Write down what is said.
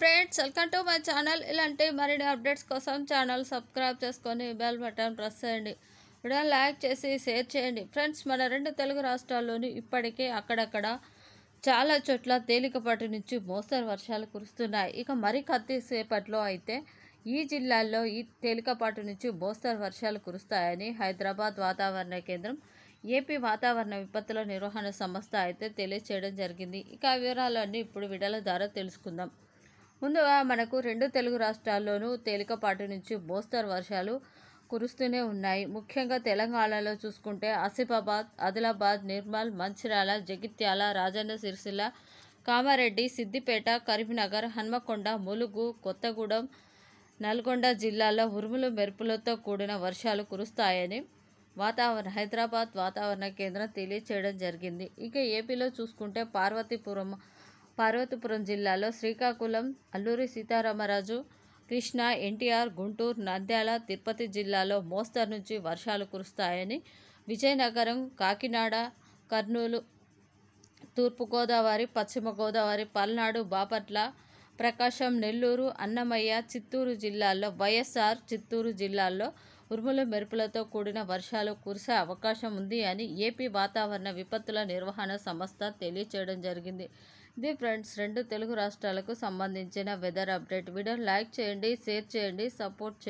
friends welcome to my channel ఇలాంటి మరిన్ని updates కోసం ఛానల్ సబ్స్క్రైబ్ చేసుకొని బెల్ బటన్ ప్రెస్ చేయండి వీడియో లైక్ చేసి షేర్ చేయండి ఫ్రెండ్స్ మన రెండు తెలుగు రాష్ట్రాల్లోని ఇప్పటికే అక్కడక్కడ చాలా చోట్ల తేలికపాటి నుంచి మోస్తరు వర్షాలు కురుస్తున్నాయి ఇక మరి కొద్దిసేపట్లో అయితే ఈ జిల్లాల్లో ఈ తేలికపాటి నుంచి మోస్తరు వర్షాలు కురుస్తాయని హైదరాబాద్ వాతావరణ కేంద్రం ఏపీ వాతావరణ విపత్తుల నిర్వహణ సంస్థ అయితే తెలియచేయడం జరిగింది ఇక వివరాలన్నీ ఇప్పుడు విడల ద్వారా తెలుసుకుందాం ముందుగా మనకు రెండు తెలుగు రాష్ట్రాల్లోనూ తేలికపాటి నుంచి మోస్తరు వర్షాలు కురుస్తూనే ఉన్నాయి ముఖ్యంగా తెలంగాణలో చూసుకుంటే ఆసిఫాబాద్ ఆదిలాబాద్ నిర్మల్ మంచిర్యాల జగిత్యాల రాజన్న సిరిసిల్ల కామారెడ్డి సిద్దిపేట కరీంనగర్ హన్మకొండ ములుగు కొత్తగూడెం నల్గొండ జిల్లాల్లో ఉరుములు మెరుపులతో కూడిన వర్షాలు కురుస్తాయని వాతావరణ హైదరాబాద్ వాతావరణ కేంద్రం తెలియచేయడం జరిగింది ఇక ఏపీలో చూసుకుంటే పార్వతీపురం పార్వతీపురం జిల్లాలో శ్రీకాకుళం అల్లూరి సీతారామరాజు కృష్ణా ఎన్టీఆర్ గుంటూరు నంద్యాల తిరుపతి జిల్లాలో మోస్తరు నుంచి వర్షాలు కురుస్తాయని విజయనగరం కాకినాడ కర్నూలు తూర్పుగోదావరి పశ్చిమ గోదావరి పల్నాడు బాపట్ల ప్రకాశం నెల్లూరు అన్నమయ్య చిత్తూరు జిల్లాల్లో వైఎస్ఆర్ చిత్తూరు జిల్లాల్లో ఉరుముల మెరుపులతో కూడిన వర్షాలు కురిసే అవకాశం ఉంది అని ఏపీ వాతావరణ విపత్తుల నిర్వహణ సంస్థ తెలియచేయడం జరిగింది ఇది ఫ్రెండ్స్ రెండు తెలుగు రాష్ట్రాలకు సంబంధించిన వెదర్ అప్డేట్ వీడియో లైక్ చేయండి షేర్ చేయండి సపోర్ట్ చేయండి